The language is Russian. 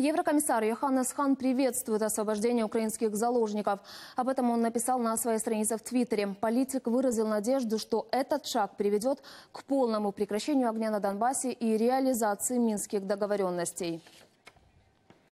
Еврокомиссар Йоханнес Хан приветствует освобождение украинских заложников. Об этом он написал на своей странице в Твиттере. Политик выразил надежду, что этот шаг приведет к полному прекращению огня на Донбассе и реализации минских договоренностей.